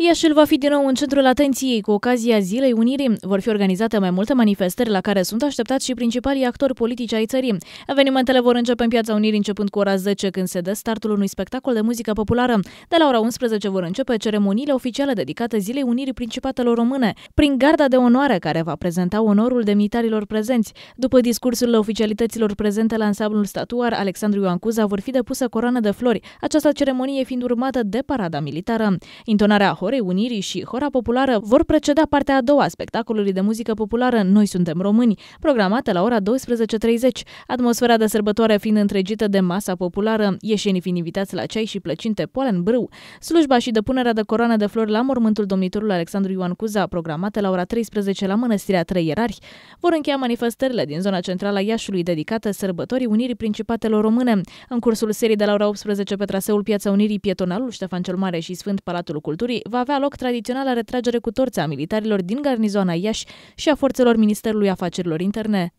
Iașul va fi din nou în centrul atenției cu ocazia Zilei Unirii. Vor fi organizate mai multe manifestări la care sunt așteptați și principalii actori politici ai țării. Evenimentele vor începe în Piața Unirii începând cu ora 10, când se dă startul unui spectacol de muzică populară. De la ora 11 vor începe ceremoniile oficiale dedicate Zilei Unirii Principatelor Române, prin garda de onoare care va prezenta onorul demnitarilor prezenți. După discursurile oficialităților prezente la ansamblul statuar, Alexandru Ioan Cuza vor fi depusă coroană de flori, această ceremonie fiind urmată de parada militară. Intonarea Horei Unirii și Hora Populară vor preceda partea a doua a spectacolului de muzică populară Noi suntem români, programată la ora 12.30, atmosfera de sărbătoare fiind întregită de masa populară, ieșenii fiind invitați la ceai și plăcinte polen brâu, slujba și depunerea de coroană de flori la mormântul domnitorului Alexandru Ioan Cuza, programată la ora 13 la Mănăstirea Trei Ierarhi, vor încheia manifestările din zona centrală a Iașului dedicată sărbătorii Unirii Principatelor Române. În cursul serii de la ora 18 pe traseul Piața Unirii Pietonalul Ștefan cel Mare și Sfânt Palatul Culturii va va avea loc tradiționala retragere cu torța militarilor din garnizoana Iași și a forțelor Ministerului Afacerilor Interne.